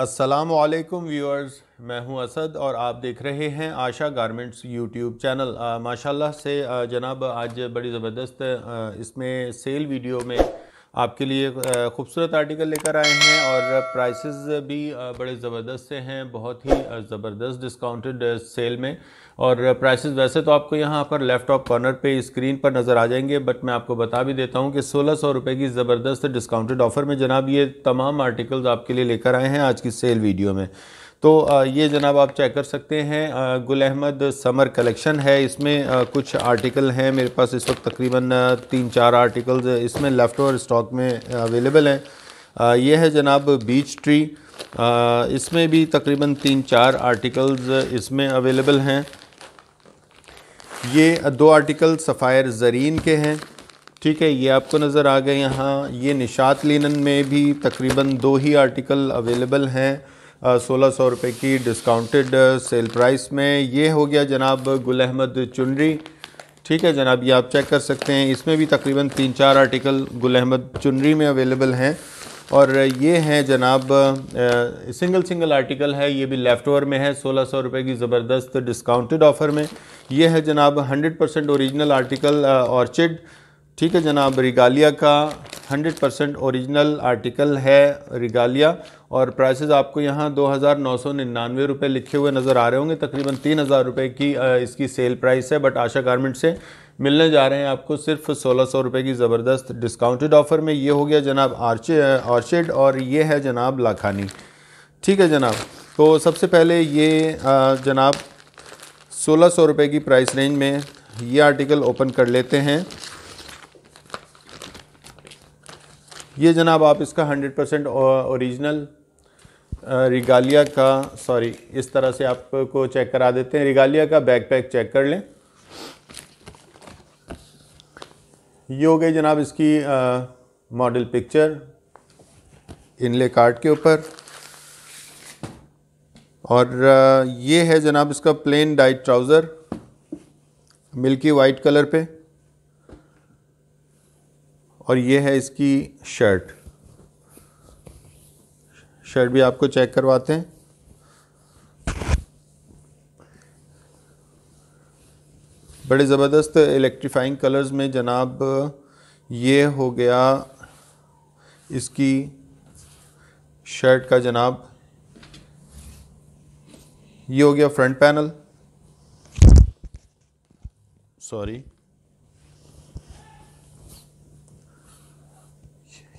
असलकम व्यूअर्स मैं हूं असद और आप देख रहे हैं आशा गारमेंट्स यूट्यूब चैनल माशाल्लाह से जनाब आज बड़ी ज़बरदस्त इसमें सेल वीडियो में आपके लिए खूबसूरत आर्टिकल लेकर आए हैं और प्राइसेस भी बड़े ज़बरदस्त से हैं बहुत ही ज़बरदस्त डिस्काउंटेड सेल में और प्राइसेस वैसे तो आपको यहाँ पर लेफ़्ट कॉर्नर पे स्क्रीन पर नज़र आ जाएंगे बट मैं आपको बता भी देता हूँ कि सोलह सौ रुपये की ज़बरदस्त डिस्काउंटेड ऑफ़र में जनाब ये तमाम आर्टिकल्स आपके लिए लेकर आए हैं आज की सेल वीडियो में तो ये जनाब आप चेक कर सकते हैं गुल अहमद समर कलेक्शन है इसमें कुछ आर्टिकल हैं मेरे पास इस वक्त तकरीबन तीन चार आर्टिकल्स इसमें लेफ़्ट ओवर स्टॉक में अवेलेबल हैं ये है जनाब बीच ट्री इसमें भी तकरीबन तीन चार आर्टिकल्स इसमें अवेलेबल हैं ये दो आर्टिकल सफ़ायर ज़रीन के हैं ठीक है ये आपको नज़र आ गए यहाँ ये निशात लिनन में भी तकरीबन दो ही आर्टिकल अवेलेबल हैं सोलह सौ रुपये की डिस्काउंटेड सेल प्राइस में ये हो गया जनाब गुल अहमद चुनरी ठीक है जनाब ये आप चेक कर सकते हैं इसमें भी तकरीबन तीन चार आर्टिकल गुल अहमद चुनरी में अवेलेबल हैं और ये हैं जनाब आ, सिंगल सिंगल आर्टिकल है ये भी लेफ़्ट ओवर में है सोलह सौ रुपये की ज़बरदस्त डिस्काउंटेड ऑफ़र में ये है जनाब hundred percent original article orchid ठीक है जनाब रिगालिया का हंड्रेड परसेंट औरिजिनल आर्टिकल है रिगालिया और प्राइसेस आपको यहाँ दो हज़ार नौ सौ निन्यानवे रुपये लिखे हुए नज़र आ रहे होंगे तकरीबन तीन हज़ार रुपये की इसकी सेल प्राइस है बट आशा गारमेंट से मिलने जा रहे हैं आपको सिर्फ सोलह सौ रुपये की ज़बरदस्त डिस्काउंटेड ऑफ़र में ये हो गया जनाब आर्चे ऑर्चिड और ये है जनाब लाखानी ठीक है जनाब तो सबसे पहले ये जनाब सोलह सौ रुपये की प्राइस रेंज में ये आर्टिकल ओपन कर लेते हैं ये जनाब आप इसका 100% ओरिजिनल रिगालिया का सॉरी इस तरह से आपको चेक करा देते हैं रिगालिया का बैकपैक चेक कर लें ये हो गई जनाब इसकी मॉडल पिक्चर इनले कार्ड के ऊपर और आ, ये है जनाब इसका plain dyed trouser milky white colour पे और ये है इसकी शर्ट शर्ट भी आपको चेक करवाते हैं बड़े ज़बरदस्त इलेक्ट्रीफाइंग कलर्स में जनाब ये हो गया इसकी शर्ट का जनाब ये हो गया फ्रंट पैनल सॉरी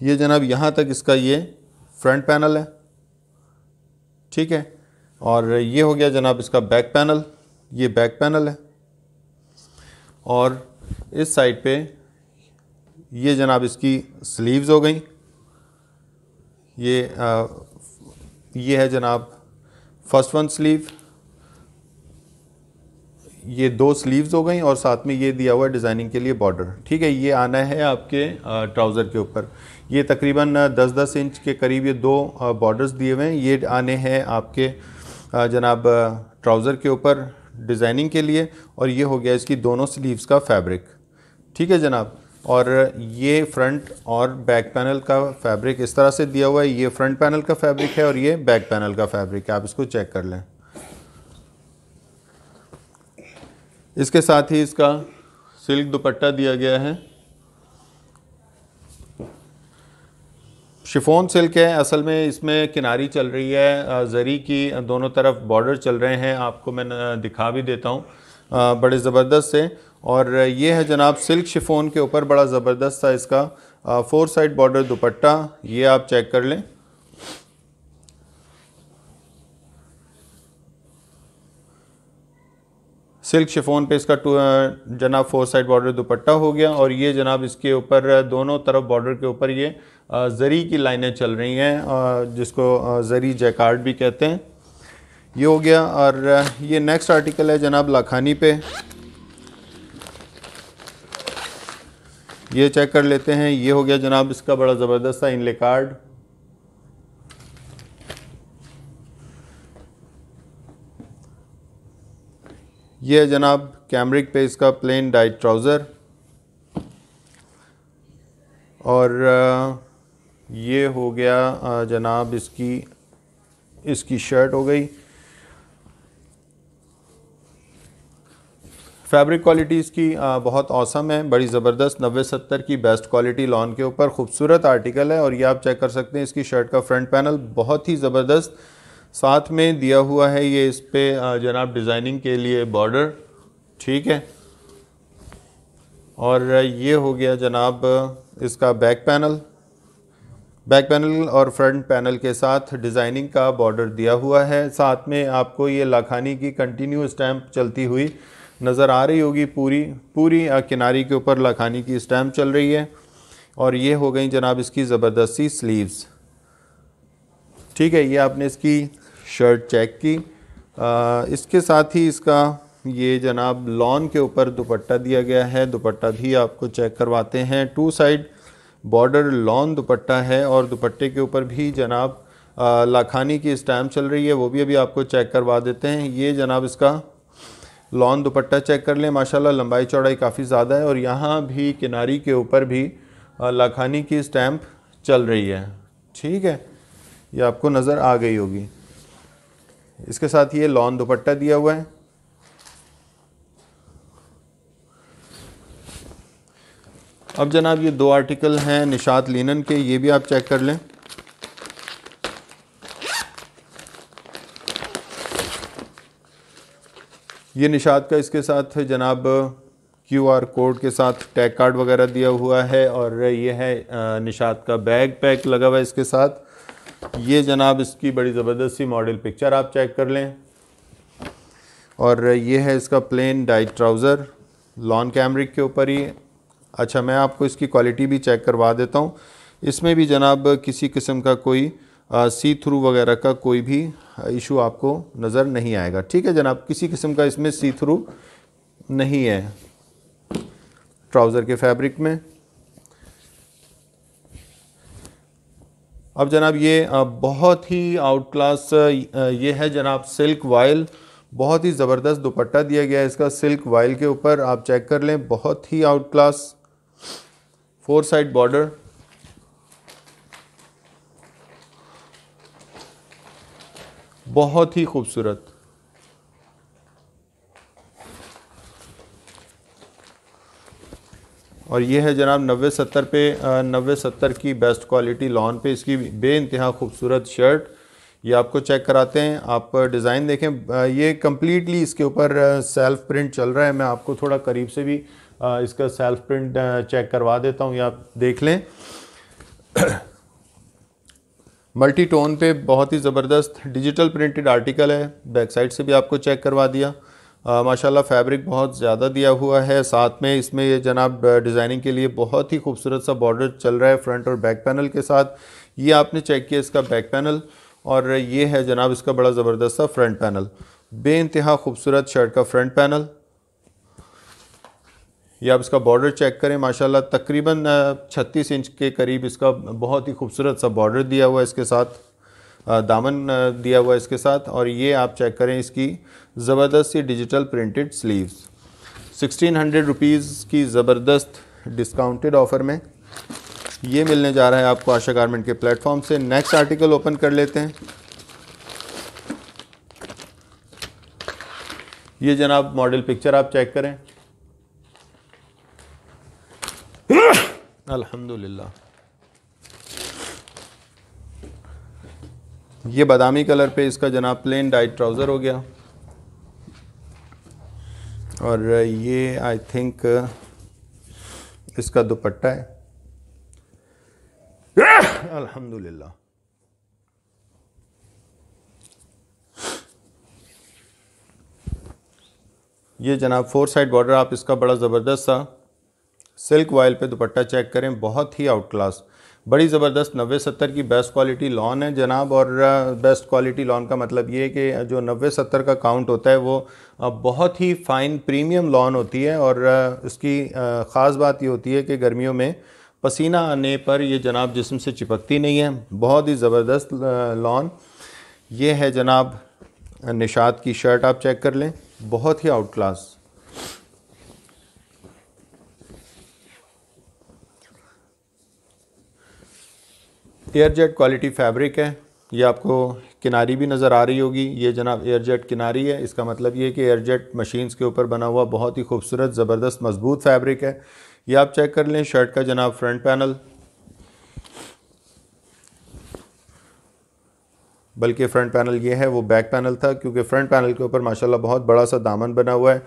ये जनाब यहाँ तक इसका ये फ्रंट पैनल है ठीक है और ये हो गया जनाब इसका बैक पैनल ये बैक पैनल है और इस साइड पे ये जनाब इसकी स्लीव्स हो गई ये आ, ये है जनाब फर्स्ट वन स्लीव ये दो स्लीव्स हो गई और साथ में ये दिया हुआ है डिज़ाइनिंग के लिए बॉर्डर ठीक है ये आना है आपके ट्राउज़र के ऊपर ये तकरीबन 10-10 इंच के करीब ये दो बॉर्डर्स दिए हुए हैं ये आने हैं आपके जनाब ट्राउज़र के ऊपर डिज़ाइनिंग के लिए और ये हो गया इसकी दोनों स्लीव्स का फैब्रिक ठीक है जनाब और ये फ्रंट और बैक पैनल का फैब्रिक इस तरह से दिया हुआ है ये फ्रंट पैनल का फैब्रिक है और ये बैक पैनल का फैब्रिक है आप इसको चेक कर लें इसके साथ ही इसका सिल्क दुपट्टा दिया गया है शिफोन सिल्क है असल में इसमें किनारी चल रही है ज़री की दोनों तरफ बॉर्डर चल रहे हैं आपको मैं दिखा भी देता हूँ बड़े ज़बरदस्त से और ये है जनाब सिल्क शिफोन के ऊपर बड़ा ज़बरदस्त था इसका फोर साइड बॉर्डर दुपट्टा ये आप चेक कर लें सिल्क शिफोन पे इसका जनाब फोर साइड बॉर्डर दुपट्टा हो गया और ये जनाब इसके ऊपर दोनों तरफ बॉर्डर के ऊपर ये ज़री की लाइनें चल रही हैं जिसको ज़री जैकार्ड भी कहते हैं ये हो गया और ये नेक्स्ट आर्टिकल है जनाब लाखानी पे ये चेक कर लेते हैं ये हो गया जनाब इसका बड़ा ज़बरदस्त सा इनले कार्ड ये है जनाब कैमरिक पे इसका प्लेन डाइट ट्राउज़र और ये हो गया जनाब इसकी इसकी शर्ट हो गई फैब्रिक क्वालिटी इसकी बहुत औसम है बड़ी ज़बरदस्त नब्बे सत्तर की बेस्ट क्वालिटी लॉन के ऊपर खूबसूरत आर्टिकल है और ये आप चेक कर सकते हैं इसकी शर्ट का फ्रंट पैनल बहुत ही ज़बरदस्त साथ में दिया हुआ है ये इस पर जनाब डिज़ाइनिंग के लिए बॉर्डर ठीक है और ये हो गया जनाब इसका बैक पैनल बैक पैनल और फ्रंट पैनल के साथ डिज़ाइनिंग का बॉर्डर दिया हुआ है साथ में आपको ये लाखानी की कंटिन्यू स्टैम्प चलती हुई नज़र आ रही होगी पूरी पूरी किनारी के ऊपर लाखानी की स्टैम्प चल रही है और ये हो गई जनाब इसकी ज़बरदस्ती स्लीव्स ठीक है ये आपने इसकी शर्ट चेक की आ, इसके साथ ही इसका ये जनाब लॉन के ऊपर दुपट्टा दिया गया है दुपट्टा भी आपको चेक करवाते हैं two side border lawn dupatta है और दुपट्टे के ऊपर भी जनाब आ, लाखानी की स्टैम्प चल रही है वो भी अभी आपको चेक करवा देते हैं ये जनाब इसका लॉन दुपट्टा चेक कर लें माशाल्लाह लंबाई चौड़ाई काफ़ी ज़्यादा है और यहाँ भी किनारी के ऊपर भी लाखानी की स्टैम्प चल रही है ठीक है ये आपको नज़र आ गई होगी इसके साथ ये लॉन दुपट्टा दिया हुआ है अब जनाब ये दो आर्टिकल हैं निशात लिनन के ये भी आप चेक कर लें ये निशात का इसके साथ जनाब क्यू आर कोड के साथ टैग कार्ड वगैरह दिया हुआ है और ये है निशात का बैग पैक लगा हुआ है इसके साथ ये जनाब इसकी बड़ी ज़बरदस्त सी मॉडल पिक्चर आप चेक कर लें और ये है इसका plain dyed trouser lawn cambric के ऊपर ही अच्छा मैं आपको इसकी क्वालिटी भी चेक करवा देता हूँ इसमें भी जनाब किसी किस्म का कोई सी थ्रू वगैरह का कोई भी इशू आपको नज़र नहीं आएगा ठीक है जनाब किसी किस्म का इसमें सी थ्रू नहीं है ट्राउज़र के फैब्रिक में अब जनाब ये बहुत ही आउट क्लास ये है जनाब सिल्क वाइल बहुत ही ज़बरदस्त दुपट्टा दिया गया है इसका सिल्क वाइल के ऊपर आप चेक कर लें बहुत ही out class four side border बहुत ही खूबसूरत और ये है जनाब नबे सत्तर पे नबे सत्तर की बेस्ट क्वालिटी लॉन पे इसकी बे इंतहा खूबसूरत शर्ट ये आपको चेक कराते हैं आप डिज़ाइन देखें ये कम्प्लीटली इसके ऊपर सेल्फ प्रिंट चल रहा है मैं आपको थोड़ा करीब से भी इसका सेल्फ प्रिंट चेक करवा देता हूँ ये आप देख लें मल्टी टोन पे बहुत ही ज़बरदस्त डिजिटल प्रिंटेड आर्टिकल है बैक साइड से भी आपको चेक करवा दिया माशाल्लाह फैब्रिक बहुत ज़्यादा दिया हुआ है साथ में इसमें ये जनाब डिज़ाइनिंग के लिए बहुत ही खूबसूरत सा बॉर्डर चल रहा है फ्रंट और बैक पैनल के साथ ये आपने चेक किया इसका बैक पैनल और ये है जनाब इसका बड़ा ज़बरदस्त सा फ्रंट पैनल बे इंतहा खूबसूरत शर्ट का फ्रंट पैनल ये आप इसका बॉर्डर चेक करें माशाल्लाह तकरीबन 36 इंच के करीब इसका बहुत ही खूबसूरत सा बॉर्डर दिया हुआ है इसके साथ दामन दिया हुआ है इसके साथ और ये आप चेक करें इसकी ज़बरदस्त सी digital printed sleeves sixteen hundred rupees की ज़बरदस्त डिस्काउंटेड ऑफ़र में ये मिलने जा रहा है आपको आशा गारमेंट के प्लेटफॉर्म से नेक्स्ट आर्टिकल ओपन कर लेते हैं ये जनाब मॉडल पिक्चर आप चेक करें अल्हम्दुलिल्लाह ये बादामी कलर पे इसका जनाब प्लेन डाइट ट्राउज़र हो गया और ये आई थिंक इसका दुपट्टा है अल्हम्दुलिल्लाह ये जनाब फोर साइड बॉर्डर आप इसका बड़ा ज़बरदस्त सा सिल्क वायल पे दुपट्टा चेक करें बहुत ही आउट क्लास बड़ी ज़बरदस्त नब्बे सत्तर की बेस्ट क्वालिटी लॉन है जनाब और बेस्ट क्वालिटी लॉन का मतलब ये है कि जो नब्बे सत्तर का काउंट होता है वो बहुत ही फ़ाइन प्रीमियम लॉन होती है और उसकी ख़ास बात ये होती है कि गर्मियों में पसीना आने पर ये जनाब जिसम से चिपकती नहीं है बहुत ही ज़बरदस्त लॉन ये है जनाब निशात की शर्ट आप चेक कर लें बहुत ही out class air jet quality fabric है ये आपको किनारी भी नज़र आ रही होगी ये जनाब एयर जेट किनारी है इसका मतलब ये कि एयर जेट मशीन्स के ऊपर बना हुआ बहुत ही खूबसूरत ज़बरदस्त मजबूत फैब्रिक है ये आप चेक कर लें शर्ट का जनाब फ्रंट पैनल बल्कि फ्रंट पैनल ये है वो बैक पैनल था क्योंकि फ्रंट पैनल के ऊपर माशाल्लाह बहुत बड़ा सा दामन बना हुआ है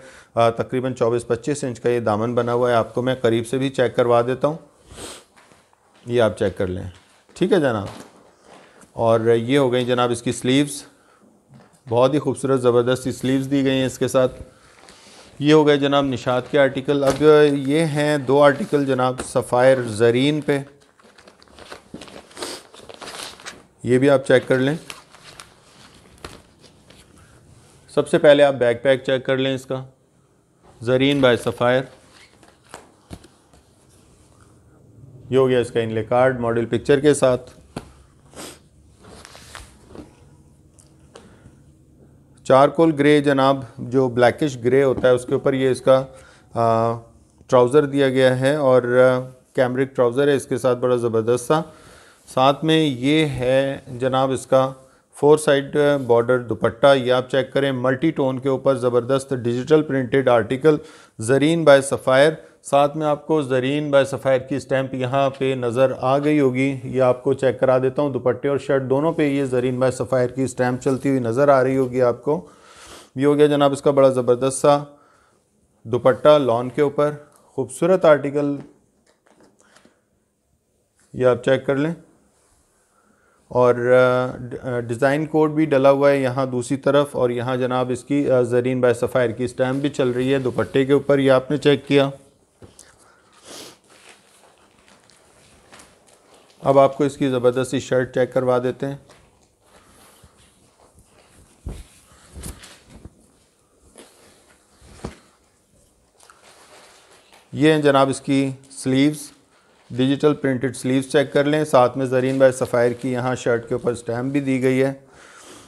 तकरीबन 24-25 इंच का ये दामन बना हुआ है आपको मैं करीब से भी चेक करवा देता हूँ ये आप चेक कर लें ठीक है जनाब और ये हो गई जनाब इसकी स्लीव्स बहुत ही खूबसूरत ज़बरदस्त स्लीव्स दी गई हैं इसके साथ ये हो गए जनाब निशात के आर्टिकल अब ये हैं दो आर्टिकल जनाब सफ़ायर ज़रीन पे ये भी आप चेक कर लें सबसे पहले आप बैग पैक चेक कर लें इसका ज़रीन बाय सफ़ायर ये हो गया इसका इनले कार्ड मॉडल पिक्चर के साथ चारकोल ग्रे जनाब जो ब्लैकिश ग्रे होता है उसके ऊपर ये इसका ट्राउज़र दिया गया है और कैमरिक ट्राउज़र है इसके साथ बड़ा ज़बरदस्त सा साथ में ये है जनाब इसका फोर साइड बॉर्डर दुपट्टा ये आप चेक करें मल्टी टोन के ऊपर ज़बरदस्त digital printed article Zareen by Sapphire साथ में आपको ज़रीन बाय सफ़ैर की स्टैम्प यहाँ पे नज़र आ गई होगी ये आपको चेक करा देता हूँ दुपट्टे और शर्ट दोनों पे ये ज़रीन बाय सफ़ैर की स्टैम्प चलती हुई नज़र आ रही होगी आपको ये हो गया जनाब इसका बड़ा ज़बरदस्त सा दुपट्टा लॉन के ऊपर खूबसूरत आर्टिकल ये आप चेक कर लें और डिज़ाइन कोड भी डला हुआ है यहाँ दूसरी तरफ और यहाँ जनाब इसकी ज़रीन बाय सफ़ायर की स्टैम्प भी चल रही है दुपट्टे के ऊपर ये आपने चेक किया अब आपको इसकी ज़बरदस्ती शर्ट चेक करवा देते हैं ये हैं जनाब इसकी sleeves digital printed sleeves check कर लें साथ में जरीन बाय सफ़ायर की यहाँ शर्ट के ऊपर स्टैम्प भी दी गई है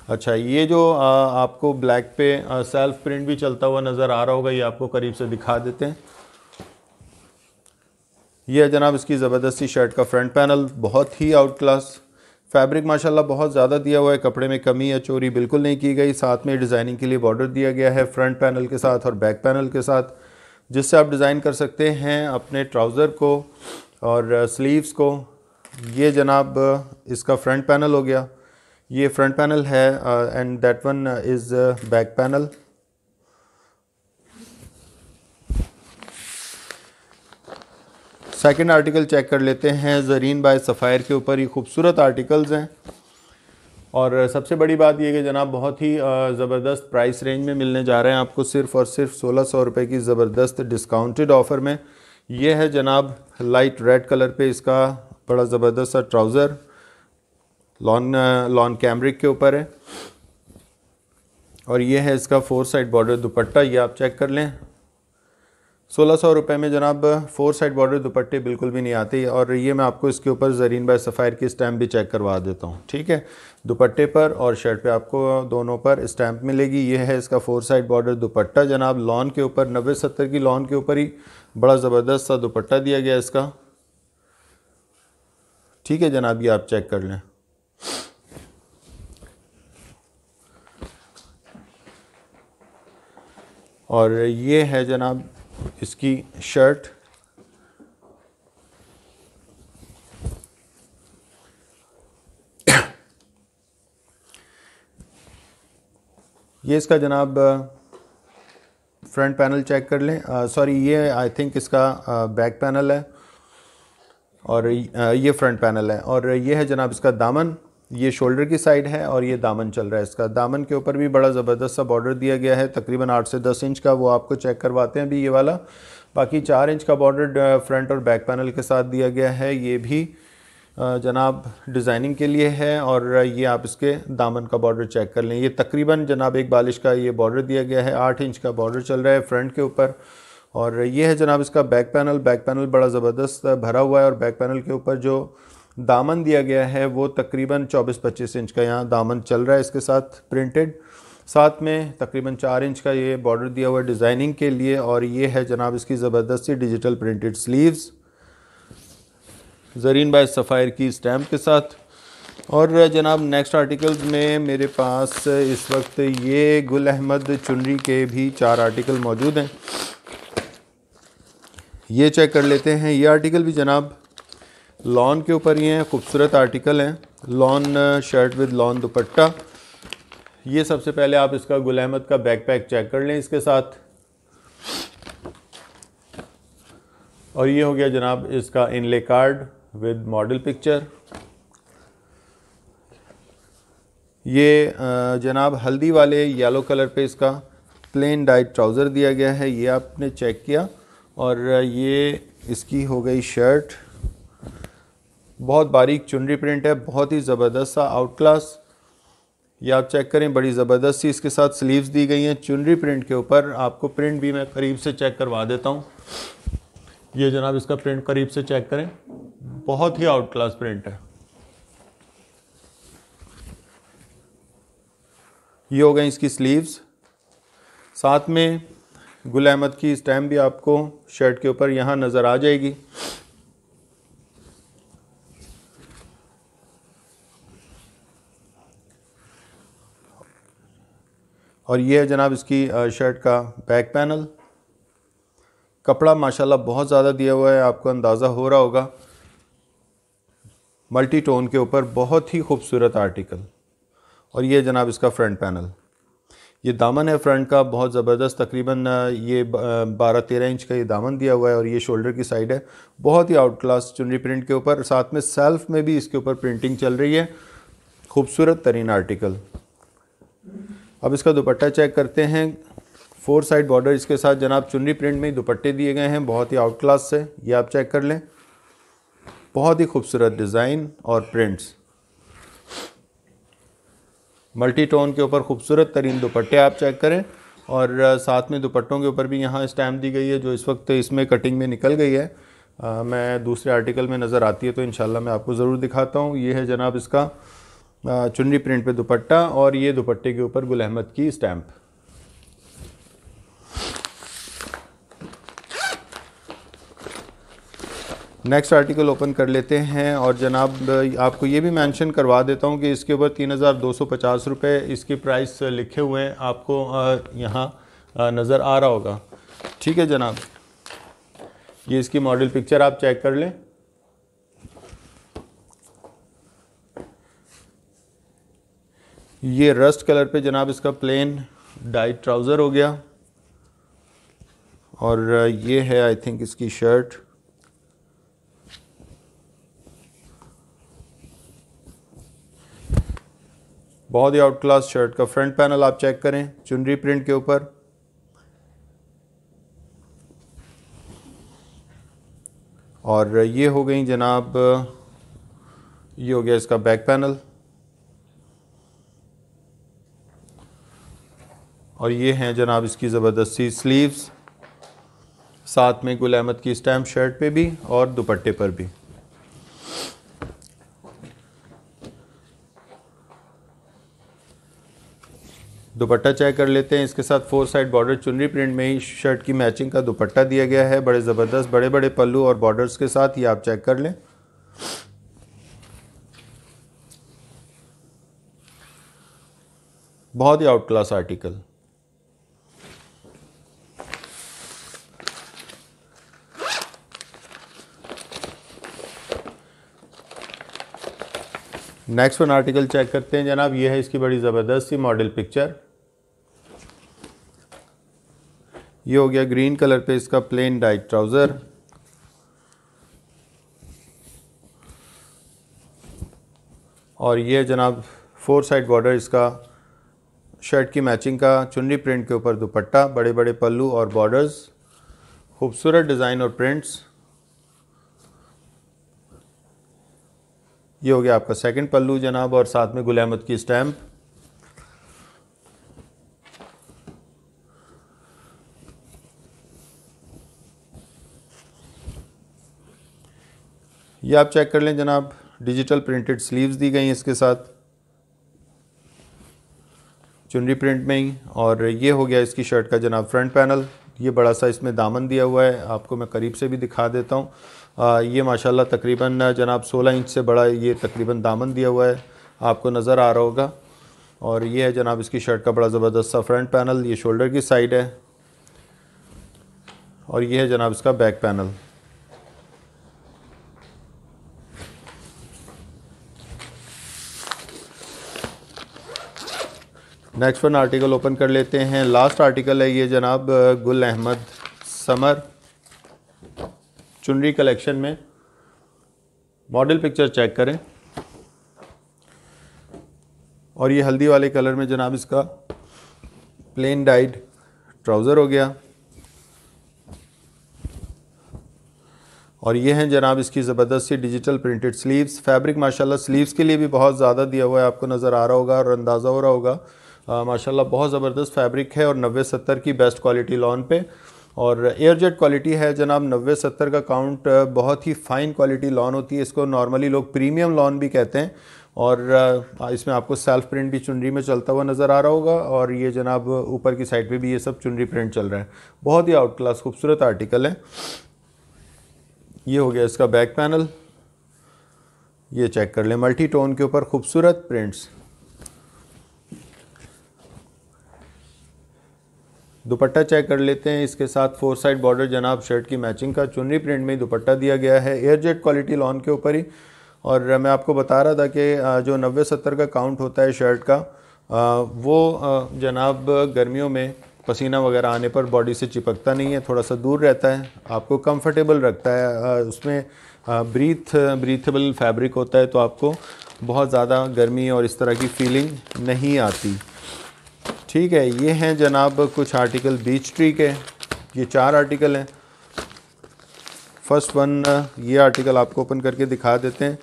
अच्छा ये जो आ, आपको ब्लैक पे आ, सेल्फ प्रिंट भी चलता हुआ नज़र आ रहा होगा ये आपको करीब से दिखा देते हैं ये जनाब इसकी ज़बरदस्ती शर्ट का फ्रंट पैनल बहुत ही आउट क्लास फैब्रिक माशाल्लाह बहुत ज़्यादा दिया हुआ है कपड़े में कमी या चोरी बिल्कुल नहीं की गई साथ में डिज़ाइनिंग के लिए बॉर्डर दिया गया है फ्रंट पैनल के साथ और बैक पैनल के साथ जिससे आप डिज़ाइन कर सकते हैं अपने ट्राउज़र को और स्लीव्स uh, को ये जनाब uh, इसका फ्रंट पैनल हो गया ये फ्रंट पैनल है and that one is back panel second article check कर लेते हैं जरीन बाय सफ़ायर के ऊपर ये खूबसूरत आर्टिकल्स हैं और सबसे बड़ी बात यह कि जनाब बहुत ही ज़बरदस्त प्राइस रेंज में मिलने जा रहे हैं आपको सिर्फ और सिर्फ सोलह सौ रुपये की ज़बरदस्त डिस्काउंटेड ऑफ़र में ये है जनाब लाइट रेड कलर पे इसका बड़ा ज़बरदस्त सा ट्राउज़र लॉन लॉन कैमरिक के ऊपर है और ये है इसका फोर साइड बॉर्डर दुपट्टा ये आप चेक कर लें सोलह सौ रुपये में जनाब फोर साइड बॉर्डर दुपट्टे बिल्कुल भी नहीं आते और ये मैं आपको इसके ऊपर जरीन बाय सफ़ायर की स्टैम्प भी चेक करवा देता हूँ ठीक है दुपट्टे पर और शर्ट पे आपको दोनों पर स्टैम्प मिलेगी ये है इसका फोर साइड बॉर्डर दुपट्टा जनाब लॉन के ऊपर नब्बे सत्तर की लॉन के ऊपर ही बड़ा ज़बरदस्त सा दुपट्टा दिया गया इसका ठीक है जनाब ये आप चेक कर लें और ये है जनाब इसकी शर्ट ये इसका जनाब फ्रंट पैनल चेक कर लें सॉरी ये आई थिंक इसका बैक पैनल है और ये फ्रंट पैनल है और ये है जनाब इसका दामन ये शोल्डर की साइड है और ये दामन चल रहा है इसका दामन के ऊपर भी बड़ा ज़बरदस्त सा बॉर्डर दिया गया है तकरीबन आठ से दस इंच का वो आपको चेक करवाते हैं अभी ये वाला बाकी चार इंच का बॉर्डर फ्रंट और बैक पैनल के साथ दिया गया है ये भी जनाब डिज़ाइनिंग के लिए है और ये आप इसके दामन का बॉर्डर चेक कर लें ये तकरीबन जनाब एक बालिश का ये बॉर्डर दिया गया है आठ इंच का बॉर्डर चल रहा है फ्रंट के ऊपर और ये है जनाब इसका बैक पैनल बैक पैनल बड़ा ज़बरदस्त भरा हुआ है और बैक पैनल के ऊपर जो दामन दिया गया है वो तकरीबन 24-25 इंच का यहाँ दामन चल रहा है इसके साथ प्रिंटेड साथ में तकरीबन चार इंच का ये बॉर्डर दिया हुआ डिज़ाइनिंग के लिए और ये है जनाब इसकी ज़बरदस्ती digital printed sleeves Zareen by Sapphire की स्टैम्प के साथ और जनाब नेक्स्ट आर्टिकल्स में मेरे पास इस वक्त ये गुल अहमद चुनरी के भी चार आर्टिकल मौजूद हैं ये चेक कर लेते हैं ये आर्टिकल भी जनाब लॉन के ऊपर ये हैं खूबसूरत आर्टिकल हैं lawn shirt with lawn dupatta ये सबसे पहले आप इसका गुल अहमद का बैक पैक चेक कर लें इसके साथ और ये हो गया जनाब इसका inlay card with model picture ये जनाब हल्दी वाले येलो कलर पे इसका प्लेन डाइट ट्राउज़र दिया गया है ये आपने चेक किया और ये इसकी हो गई शर्ट बहुत बारीक चुनरी प्रिंट है बहुत ही ज़बरदस्त सा आउट क्लास ये आप चेक करें बड़ी ज़बरदस्त सी इसके साथ स्लीव्स दी गई हैं चुनरी प्रिंट के ऊपर आपको प्रिंट भी मैं करीब से चेक करवा देता हूँ ये जनाब इसका प्रिंट करीब से चेक करें बहुत ही आउट क्लास प्रिंट है ये हो गए इसकी स्लीव्स साथ में गुल अहमद की स्टैम्प भी आपको शर्ट के ऊपर यहाँ नज़र आ जाएगी और ये है जनाब इसकी शर्ट का बैक पैनल कपड़ा माशाल्लाह बहुत ज़्यादा दिया हुआ है आपको अंदाज़ा हो रहा होगा मल्टी टोन के ऊपर बहुत ही खूबसूरत आर्टिकल और ये जनाब इसका फ्रंट पैनल ये दामन है फ्रंट का बहुत ज़बरदस्त तकरीबन ये बारह तेरह इंच का ये दामन दिया हुआ है और ये शोल्डर की साइड है बहुत ही आउट क्लास चुनरी प्रिंट के ऊपर साथ में सेल्फ में भी इसके ऊपर प्रिंटिंग चल रही है खूबसूरत तरीन आर्टिकल अब इसका दुपट्टा चेक करते हैं फोर साइड बॉर्डर इसके साथ जनाब चुनरी प्रिंट में ही दुपट्टे दिए गए हैं बहुत ही आउट क्लास से ये आप चेक कर लें बहुत ही खूबसूरत डिज़ाइन और प्रिंट्स मल्टी टोन के ऊपर खूबसूरत तरीन दुपट्टे आप चेक करें और साथ में दुपट्टों के ऊपर भी यहाँ स्टैम्प दी गई है जो इस वक्त इसमें कटिंग में निकल गई है आ, मैं दूसरे आर्टिकल में नज़र आती है तो इन मैं आपको ज़रूर दिखाता हूँ ये है जनाब इसका चुनरी प्रिंट पे दुपट्टा और ये दुपट्टे के ऊपर गुल अहमद की स्टैम्प नेक्स्ट आर्टिकल ओपन कर लेते हैं और जनाब आपको ये भी मेंशन करवा देता हूँ कि इसके ऊपर तीन हज़ार दो सौ पचास रुपये इसके प्राइस लिखे हुए हैं आपको यहाँ नज़र आ रहा होगा ठीक है जनाब ये इसकी मॉडल पिक्चर आप चेक कर लें ये रस्ट कलर पे जनाब इसका प्लेन डाइट ट्राउज़र हो गया और uh, ये है आई थिंक इसकी शर्ट बहुत ही आउट क्लास शर्ट का फ्रंट पैनल आप चेक करें चुनरी प्रिंट के ऊपर और uh, ये हो गई जनाब ये हो गया इसका बैक पैनल और ये हैं जनाब इसकी ज़बरदस्ती स्लीव्स साथ में गुल अहमद की स्टैम्प शर्ट पे भी और दुपट्टे पर भी दुपट्टा चेक कर लेते हैं इसके साथ four side border chunri print में ही शर्ट की मैचिंग का दुपट्टा दिया गया है बड़े ज़बरदस्त बड़े बड़े पल्लू और बॉर्डर्स के साथ ये आप चेक कर लें बहुत ही out class article next one article check करते हैं जनाब ये है इसकी बड़ी ज़बरदस्त सी मॉडल पिक्चर ये हो गया ग्रीन कलर पे इसका प्लेन डाइट ट्राउज़र और ये जनाब फोर साइड बॉर्डर इसका शर्ट की मैचिंग का चुनरी प्रिंट के ऊपर दुपट्टा बड़े बड़े पल्लू और बॉर्डर्स खूबसूरत डिज़ाइन और प्रिंट्स ये हो गया आपका सेकंड पल्लू जनाब और साथ में गुल अहमद की स्टैम्प ये आप चेक कर लें जनाब डिजिटल प्रिंटेड स्लीव्स दी गई हैं इसके साथ चुनरी प्रिंट में ही और ये हो गया इसकी शर्ट का जनाब फ्रंट पैनल ये बड़ा सा इसमें दामन दिया हुआ है आपको मैं करीब से भी दिखा देता हूँ ये माशाल्लाह तकरीबन जनाब 16 इंच से बड़ा ये तकरीबन दामन दिया हुआ है आपको नज़र आ रहा होगा और ये है जनाब इसकी शर्ट का बड़ा ज़बरदस्त सा फ्रंट पैनल ये शोल्डर की साइड है और ये है जनाब इसका back panel next one article open कर लेते हैं लास्ट आर्टिकल है ये जनाब गुल अहमद समर चुनरी कलेक्शन में मॉडल पिक्चर चेक करें और ये हल्दी वाले कलर में जनाब इसका प्लेन डाइड ट्राउज़र हो गया और ये हैं जनाब इसकी ज़बरदस्त सी डिजिटल प्रिंटेड स्लीव्स फैब्रिक माशाल्लाह स्लीव्स के लिए भी बहुत ज़्यादा दिया हुआ है आपको नज़र आ रहा होगा और अंदाज़ा हो रहा होगा माशाल्लाह बहुत ज़बरदस्त फैब्रिक है और नबे सत्तर की बेस्ट क्वालिटी लॉन पे और एयर जेट क्वालिटी है जनाब नब्बे सत्तर का काउंट बहुत ही फ़ाइन क्वालिटी लॉन होती है इसको नॉर्मली लोग प्रीमियम लॉन भी कहते हैं और इसमें आपको सेल्फ प्रिंट भी चुनरी में चलता हुआ नज़र आ रहा होगा और ये जनाब ऊपर की साइड पे भी ये सब चुनरी प्रिंट चल रहा है बहुत ही आउट क्लास खूबसूरत आर्टिकल है ये हो गया इसका बैक पैनल ये चेक कर लें मल्टी टोन के ऊपर खूबसूरत प्रिंट्स दुपट्टा चेक कर लेते हैं इसके साथ फोर साइड बॉर्डर जनाब शर्ट की मैचिंग का चुनरी प्रिंट में ही दुपट्टा दिया गया है एयर जेट क्वालिटी लॉन के ऊपर ही और मैं आपको बता रहा था कि जो नबे सत्तर का काउंट होता है शर्ट का वो जनाब गर्मियों में पसीना वगैरह आने पर बॉडी से चिपकता नहीं है थोड़ा सा दूर रहता है आपको कंफर्टेबल रखता है उसमें ब्रीथ ब्रीथेबल फैब्रिक होता है तो आपको बहुत ज़्यादा गर्मी और इस तरह की फीलिंग नहीं आती ठीक है ये हैं जनाब कुछ आर्टिकल बीच ट्री के ये चार आर्टिकल हैं फर्स्ट वन ये आर्टिकल आपको ओपन करके दिखा देते हैं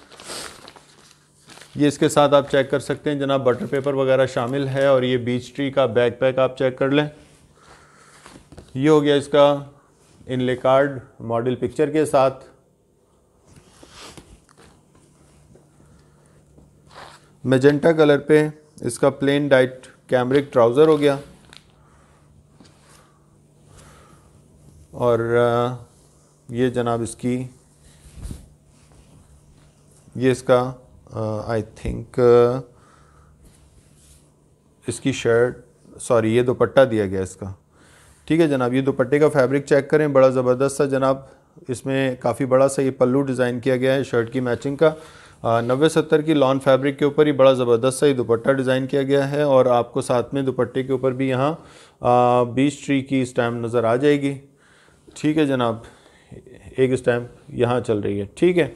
ये इसके साथ आप चेक कर सकते हैं जनाब बटर पेपर वगैरह शामिल है और ये बीच ट्री का बैक पैक आप चेक कर लें ये हो गया इसका इनले कार्ड मॉडल पिक्चर के साथ मेजेंटा कलर पे इसका प्लेन डाइट कैमरिक ट्राउज़र हो गया और ये जनाब इसकी ये इसका आई थिंक इसकी शर्ट सॉरी ये दुपट्टा दिया गया इसका ठीक है जनाब ये दुपट्टे का फैब्रिक चेक करें बड़ा ज़बरदस्त सा जनाब इसमें काफ़ी बड़ा सा ये पल्लू डिज़ाइन किया गया है शर्ट की मैचिंग का नब्बे सत्तर की लॉन फैब्रिक के ऊपर ही बड़ा ज़बरदस्त सा ही दुपट्टा डिज़ाइन किया गया है और आपको साथ में दुपट्टे के ऊपर भी यहाँ बीस ट्री की स्टैम्प नज़र आ जाएगी ठीक है जनाब एक स्टैम्प यहाँ चल रही है ठीक है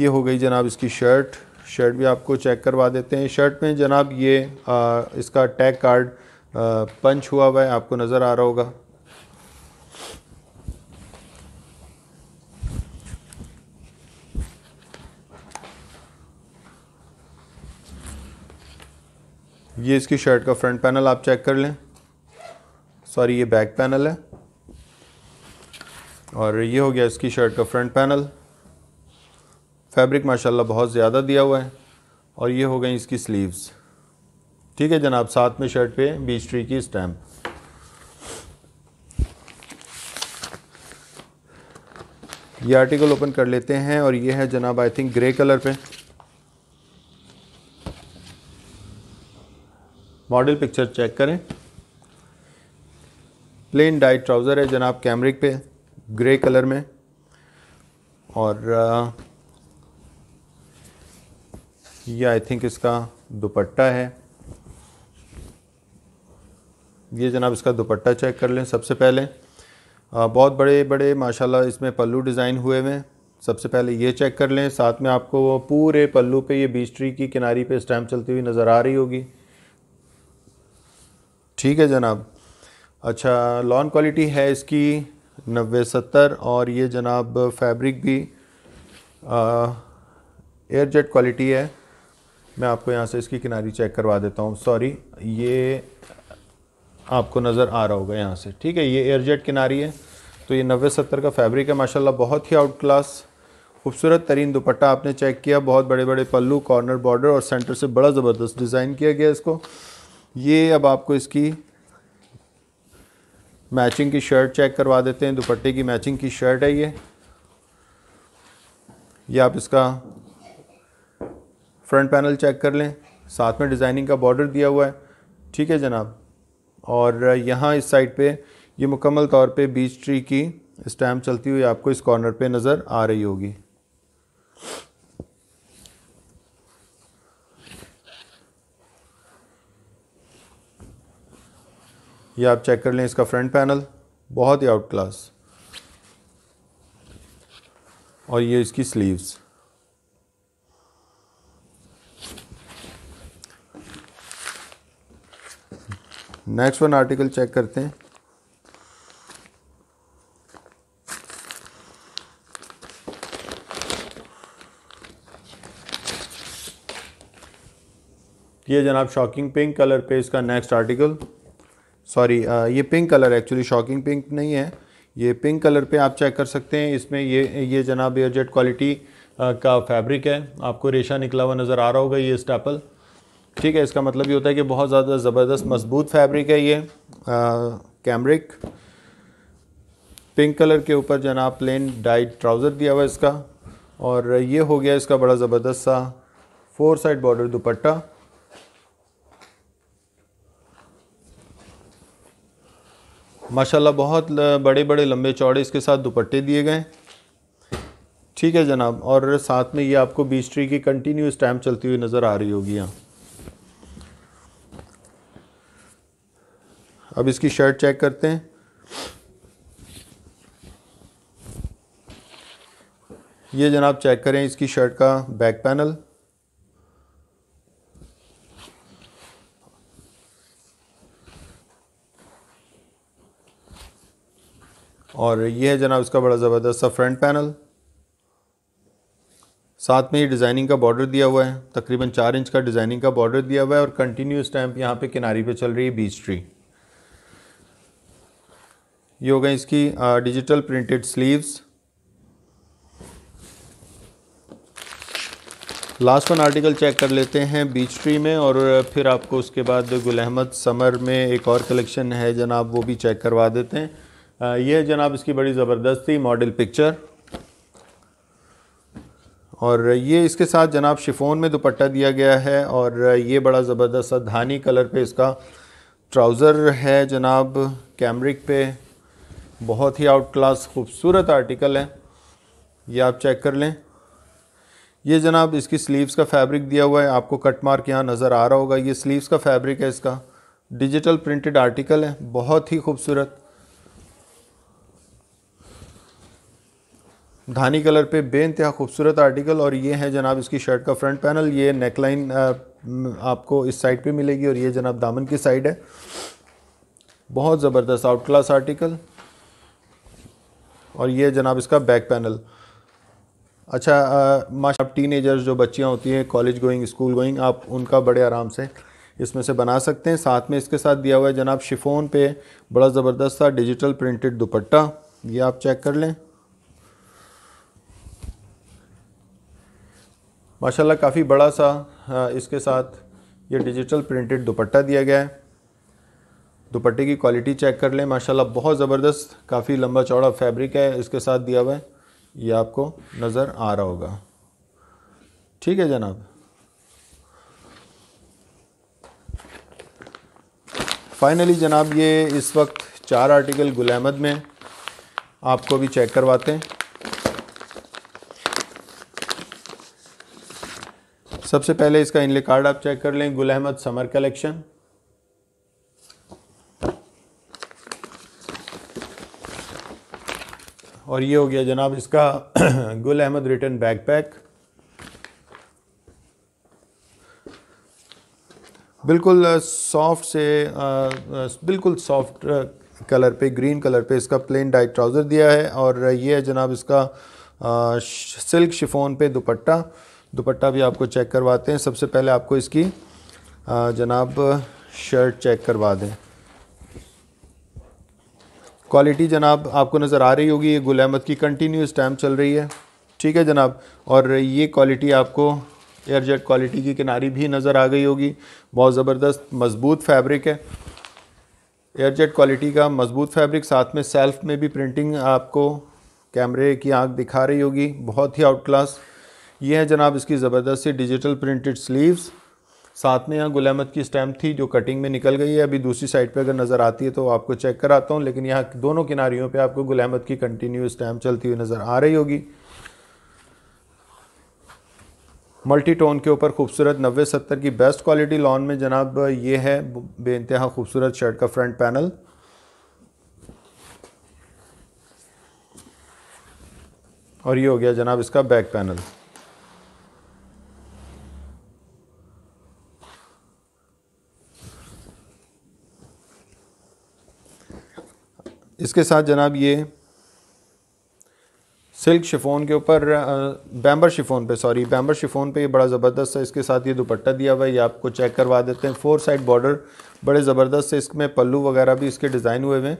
ये हो गई जनाब इसकी शर्ट शर्ट भी आपको चेक करवा देते हैं शर्ट में जनाब ये आ, इसका टैग कार्ड पंच हुआ हुआ है आपको नज़र आ रहा होगा ये इसकी शर्ट का फ्रंट पैनल आप चेक कर लें सॉरी ये बैक पैनल है और ये हो गया इसकी शर्ट का फ्रंट पैनल फैब्रिक माशाल्लाह बहुत ज़्यादा दिया हुआ है और ये हो गई इसकी स्लीव्स ठीक है जनाब साथ में शर्ट पे बीच ट्री की स्टैम्प ये आर्टिकल ओपन कर लेते हैं और ये है जनाब आई थिंक ग्रे कलर पे मॉडल पिक्चर चेक करें प्लेन डाइट ट्राउज़र है जनाब कैमरिक पे ग्रे कलर में और uh, ये आई थिंक इसका दुपट्टा है ये जनाब इसका दुपट्टा चेक कर लें सबसे पहले आ, बहुत बड़े बड़े माशाल्लाह इसमें पल्लू डिज़ाइन हुए हुए हैं सबसे पहले ये चेक कर लें साथ में आपको वो पूरे पल्लू पे ये बीच ट्री की किनारी पे स्टैम्प चलती हुई नज़र आ रही होगी ठीक है जनाब अच्छा लॉन क्वालिटी है इसकी नबे सत्तर और ये जनाब फैब्रिक भी एयर जेट क्वालिटी है मैं आपको यहाँ से इसकी किनारी चेक करवा देता हूँ सॉरी ये आपको नज़र आ रहा होगा यहाँ से ठीक है ये एयर जेट किनारी है तो ये नबे सत्तर का फैब्रिक है माशाल्लाह बहुत ही आउट क्लास खूबसूरत तरीन दुपट्टा आपने चेक किया बहुत बड़े बड़े पल्लू कॉर्नर बॉर्डर और सेंटर से बड़ा ज़बरदस्त डिज़ाइन किया गया इसको ये अब आपको इसकी मैचिंग की शर्ट चेक करवा देते हैं दुपट्टे की मैचिंग की शर्ट है ये ये आप इसका फ्रंट पैनल चेक कर लें साथ में डिज़ाइनिंग का बॉर्डर दिया हुआ है ठीक है जनाब और यहाँ इस साइड पे ये मुकम्मल तौर पे बीच ट्री की स्टैम्प चलती हुई आपको इस कॉर्नर पे नज़र आ रही होगी ये आप चेक कर लें इसका फ्रंट पैनल बहुत ही आउट क्लास और ये इसकी sleeves next one article check करते हैं ये जनाब शॉकिंग पिंक कलर पे इसका नेक्स्ट आर्टिकल सॉरी ये pink colour actually shocking pink नहीं है ये पिंक कलर पे आप चेक कर सकते हैं इसमें ये ये जनाब एयरजेट क्वालिटी का फैब्रिक है आपको रेशा निकला हुआ नज़र आ रहा होगा ये स्टैपल ठीक है इसका मतलब ये होता है कि बहुत ज़्यादा ज़बरदस्त मजबूत फैब्रिक है ये कैमरिक पिंक कलर के ऊपर जनाब प्लेन डाइट ट्राउज़र दिया हुआ इसका और ये हो गया इसका बड़ा ज़बरदस्त सा फोर साइड बॉर्डर दुपट्टा माशाल्लाह बहुत बड़े बड़े लंबे चौड़े इसके साथ दुपट्टे दिए गए ठीक है जनाब और साथ में ये आपको बीस ट्री की कंटिन्यू स्टैम्प चलती हुई नज़र आ रही होगी यहाँ अब इसकी शर्ट चेक करते हैं ये जनाब चेक करें इसकी शर्ट का बैक पैनल और ये है जनाब इसका बड़ा ज़बरदस्त सा फ्रंट पैनल साथ में ही डिज़ाइनिंग का बॉर्डर दिया हुआ है तकरीबन चार इंच का डिज़ाइनिंग का बॉर्डर दिया हुआ है और कंटिन्यू टाइम यहाँ पे किनारी पे चल रही है बीच ट्री ये हो गए इसकी digital printed sleeves last one article check कर लेते हैं बीच ट्री में और फिर आपको उसके बाद गुल अहमद समर में एक और कलेक्शन है जनाब वो भी चेक करवा देते हैं यह जनाब इसकी बड़ी ज़बरदस्त थी मॉडल पिक्चर और ये इसके साथ जनाब शिफोन में दुपट्टा दिया गया है और ये बड़ा ज़बरदस्त धानी कलर पे इसका ट्राउज़र है जनाब कैमरिक पे बहुत ही आउट क्लास खूबसूरत आर्टिकल है ये आप चेक कर लें ये जनाब इसकी स्लीव्स का फैब्रिक दिया हुआ है आपको कट मार्क यहाँ नज़र आ रहा होगा ये स्लीव्स का फैब्रिक है इसका डिजिटल प्रिंटेड आर्टिकल है बहुत ही खूबसूरत धानी कलर पे बेानतहा खूबसूरत आर्टिकल और ये है जनाब इसकी शर्ट का फ्रंट पैनल ये नेकलाइन आपको इस साइड पे मिलेगी और ये जनाब दामन की साइड है बहुत ज़बरदस्त आउट क्लास आर्टिकल और ये जनाब इसका बैक पैनल अच्छा माशा टीन एजर्स जो बच्चियाँ होती हैं कॉलेज गोइंग स्कूल गोइंग आप उनका बड़े आराम से इसमें से बना सकते हैं साथ में इसके साथ दिया हुआ है जनाब शिफोन पे बड़ा ज़बरदस्त सा डिजिटल प्रिंटेड दुपट्टा ये आप चेक कर लें माशाल्लाह काफ़ी बड़ा सा इसके साथ ये डिजिटल प्रिंटेड दुपट्टा दिया गया है दुपट्टे की क्वालिटी चेक कर लें माशाल्लाह बहुत ज़बरदस्त काफ़ी लंबा चौड़ा फैब्रिक है इसके साथ दिया हुआ है ये आपको नज़र आ रहा होगा ठीक है जनाब फाइनली जनाब ये इस वक्त चार आर्टिकल गुल अहमद में आपको भी चेक करवाते हैं सबसे पहले इसका इनले कार्ड आप चेक कर लें गुल अहमद समर कलेक्शन और ये हो गया जनाब इसका गुल अहमद रिटर्न बैकपैक बिल्कुल सॉफ्ट से बिल्कुल सॉफ्ट कलर पे ग्रीन कलर पे इसका प्लेन डाइट ट्राउज़र दिया है और ये है जनाब इसका सिल्क शिफोन पे दुपट्टा दुपट्टा भी आपको चेक करवाते हैं सबसे पहले आपको इसकी जनाब शर्ट चेक करवा दें क्वालिटी जनाब आपको नज़र आ रही होगी ये गुल अहमद की कंटिन्यू टाइम चल रही है ठीक है जनाब और ये क्वालिटी आपको एयरजेट क्वालिटी की किनारी भी नज़र आ गई होगी बहुत ज़बरदस्त मज़बूत फैब्रिक है एयरजेट क्वालिटी का मज़बूत फैब्रिक साथ में सेल्फ में भी प्रिंटिंग आपको कैमरे की आंख दिखा रही होगी बहुत ही आउट क्लास ये है जनाब इसकी ज़बरदस्त सी डिजिटल प्रिंटेड स्लीव्स साथ में यहाँ गुलामत की स्टैम्प थी जो कटिंग में निकल गई है अभी दूसरी साइड पे अगर नज़र आती है तो आपको चेक कराता हूँ लेकिन यहाँ दोनों किनारियों पे आपको गुलामत की कंटिन्यू स्टैम्प चलती हुई नज़र आ रही होगी मल्टी टोन के ऊपर खूबसूरत नबे सत्तर की बेस्ट क्वालिटी लॉन में जनाब ये है बेानतहा खूबसूरत शर्ट का फ्रंट पैनल और ये हो गया जनाब इसका बैक पैनल इसके साथ जनाब ये सिल्क शिफोन के ऊपर बैम्बर शिफोन पे सॉरी बैम्बर शिफोन पे ये बड़ा ज़बरदस्त है इसके साथ ये दुपट्टा दिया हुआ है ये आपको चेक करवा देते हैं फोर साइड बॉर्डर बड़े ज़बरदस्त है इसमें पल्लू वगैरह भी इसके डिज़ाइन हुए हुए हैं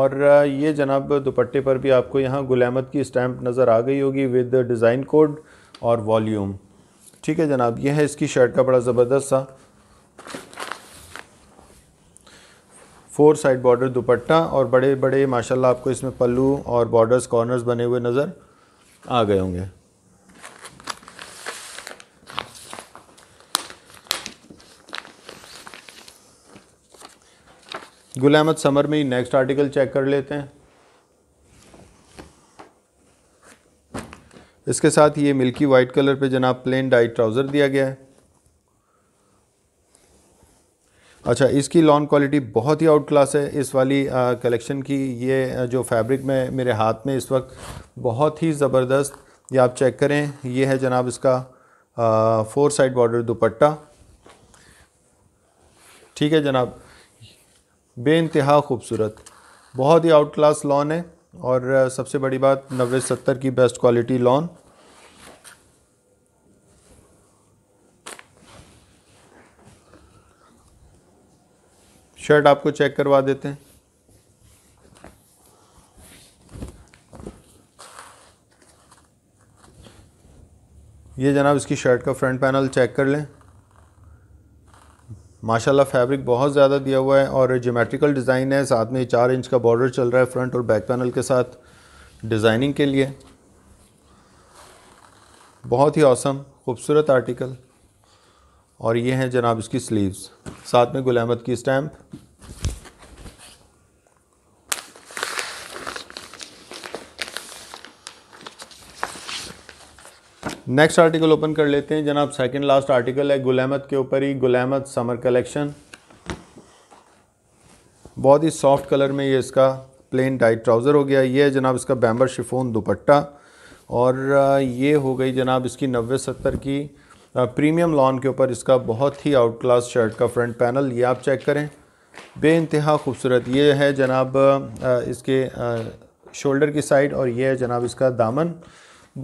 और ये जनाब दुपट्टे पर भी आपको यहाँ गुलामत की स्टैम्प नज़र आ गई होगी विद डिज़ाइन कोड और वॉल्यूम ठीक है जनाब यह है इसकी शर्ट का बड़ा ज़बरदस्त सा फोर साइड बॉर्डर दुपट्टा और बड़े बड़े माशाल्लाह आपको इसमें पल्लू और बॉर्डर्स कॉर्नर्स बने हुए नज़र आ गए होंगे गुल अहमद समर में ही नेक्स्ट आर्टिकल चेक कर लेते हैं इसके साथ ये मिल्की वाइट कलर पे जनाब प्लेन डाइट ट्राउज़र दिया गया है अच्छा इसकी लॉन क्वालिटी बहुत ही आउट क्लास है इस वाली कलेक्शन की ये जो फैब्रिक में मेरे हाथ में इस वक्त बहुत ही ज़बरदस्त ये आप चेक करें ये है जनाब इसका आ, फोर साइड बॉर्डर दुपट्टा ठीक है जनाब बे इंतहा खूबसूरत बहुत ही आउट क्लास लॉन है और सबसे बड़ी बात नबे सत्तर की बेस्ट क्वालिटी लॉन शर्ट आपको चेक करवा देते हैं ये जनाब इसकी शर्ट का फ्रंट पैनल चेक कर लें माशाल्लाह फैब्रिक बहुत ज़्यादा दिया हुआ है और जोमेट्रिकल डिज़ाइन है साथ में चार इंच का बॉर्डर चल रहा है फ्रंट और बैक पैनल के साथ डिज़ाइनिंग के लिए बहुत ही औसम खूबसूरत आर्टिकल और ये हैं जनाब इसकी स्लीव्स साथ में गुल अहमद की स्टैम्प नेक्स्ट आर्टिकल ओपन कर लेते हैं जनाब सेकंड लास्ट आर्टिकल है गुल अहमद के ऊपर ही गुल अहमद समर कलेक्शन बहुत ही सॉफ्ट कलर में ये इसका प्लेन डाइट ट्राउज़र हो गया ये है जनाब इसका बैम्बर शिफोन दुपट्टा और ये हो गई जनाब इसकी नबे सत्तर की प्रीमियम लॉन के ऊपर इसका बहुत ही आउट क्लास शर्ट का फ्रंट पैनल ये आप चेक करें बे इंतहा खूबसूरत ये है जनाब इसके शोल्डर की साइड और ये है जनाब इसका दामन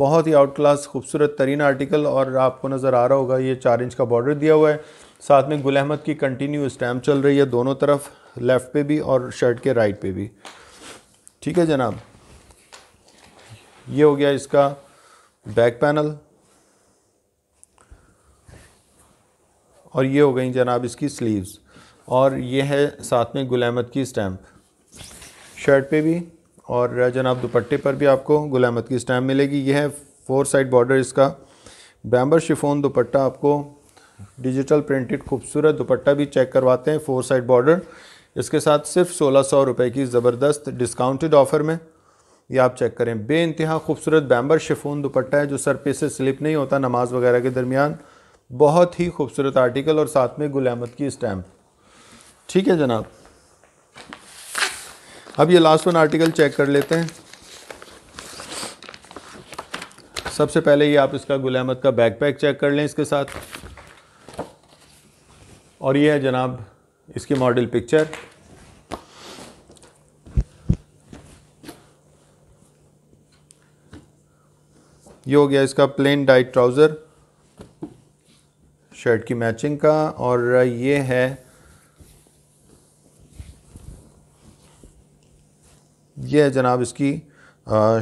बहुत ही आउट क्लास खूबसूरत तरीन आर्टिकल और आपको नज़र आ रहा होगा ये चार इंच का बॉर्डर दिया हुआ है साथ में गुल अहमद की कंटिन्यू स्टैम्प चल रही है दोनों तरफ लेफ़्ट पे भी और शर्ट के राइट पे भी ठीक है जनाब ये हो गया इसका बैक पैनल और ये हो गई जनाब इसकी स्लीव्स और ये है साथ में गुलामत की स्टैम्प शर्ट पे भी और जनाब दुपट्टे पर भी आपको गुलामत की स्टैम्प मिलेगी यह है फोर साइड बॉर्डर इसका बैम्बर शिफोन दुपट्टा आपको डिजिटल प्रिंटेड खूबसूरत दुपट्टा भी चेक करवाते हैं फोर साइड बॉर्डर इसके साथ सिर्फ सोलह सौ रुपये की ज़बरदस्त डिस्काउंटेड ऑफ़र में ये आप चेक करें बे खूबसूरत बैम्बर शिफोन दुपट्टा है जो सर पे से स्लिप नहीं होता नमाज वगैरह के दरमियान बहुत ही खूबसूरत आर्टिकल और साथ में गुल की स्टैम्प ठीक है जनाब अब ये लास्ट वन आर्टिकल चेक कर लेते हैं सबसे पहले ये आप इसका गुल का बैकपैक चेक कर लें इसके साथ और ये है जनाब इसकी मॉडल पिक्चर ये हो गया इसका प्लेन डाइट ट्राउज़र शर्ट की मैचिंग का और ये है ये है जनाब इसकी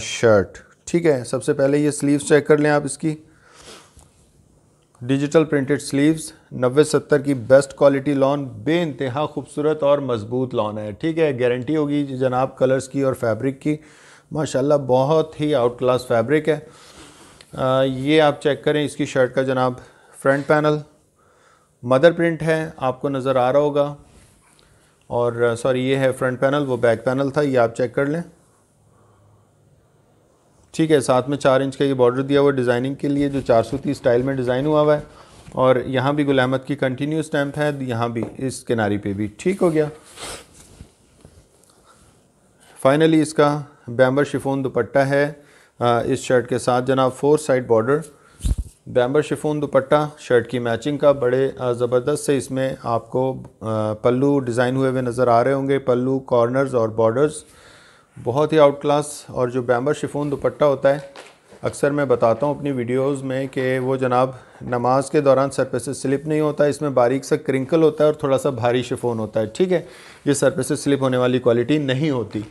शर्ट ठीक है सबसे पहले ये स्लीव्स चेक कर लें आप इसकी डिजिटल प्रिंटेड स्लीव्स नब्बे सत्तर की बेस्ट क्वालिटी लॉन बे इंतहा खूबसूरत और मजबूत लॉन है ठीक है गारंटी होगी जनाब कलर्स की और फैब्रिक की माशाल्लाह बहुत ही आउट क्लास फैब्रिक है आ, ये आप चेक करें इसकी शर्ट का जनाब फ्रंट पैनल मदर प्रिंट है आपको नज़र आ रहा होगा और सॉरी ये है फ्रंट पैनल वो बैक पैनल था ये आप चेक कर लें ठीक है साथ में चार इंच का ये बॉर्डर दिया हुआ डिज़ाइनिंग के लिए जो चार सौ तीस स्टाइल में डिज़ाइन हुआ हुआ है और यहाँ भी गुलामत की कंटिन्यू स्टैम्प है यहाँ भी इस किनारी पे भी ठीक हो गया फाइनली इसका बैम्बर शिफोन दुपट्टा है इस शर्ट के साथ जनाब four side border bamber chiffon dupatta shirt की मैचिंग का बड़े ज़बरदस्त से इसमें आपको पल्लू डिज़ाइन हुए हुए नज़र आ रहे होंगे पल्लू कॉर्नर्स और बॉर्डर्स बहुत ही आउट क्लास और जो बैम्बर शिफोन दुपट्टा होता है अक्सर मैं बताता हूँ अपनी वीडियोस में कि वो जनाब नमाज के दौरान सर पे से स्लिप नहीं होता है इसमें बारीक सा क्रिंकल होता है और थोड़ा सा भारी शिफोन होता है ठीक है ये सर पे से स्लिप होने वाली क्वालिटी नहीं होती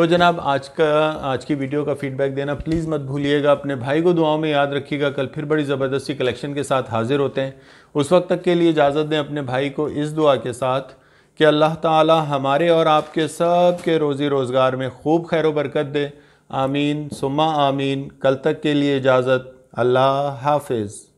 तो जनाब आज का आज की वीडियो का फीडबैक देना प्लीज़ मत भूलिएगा अपने भाई को दुआओं में याद रखिएगा कल फिर बड़ी ज़बरदस्ती कलेक्शन के साथ हाजिर होते हैं उस वक्त तक के लिए इजाज़त दें अपने भाई को इस दुआ के साथ कि अल्लाह ताला हमारे और आपके सब के रोज़ी रोज़गार में खूब खैर बरकत दे आमीन सुमा आमीन कल तक के लिए इजाज़त अल्लाह हाफिज़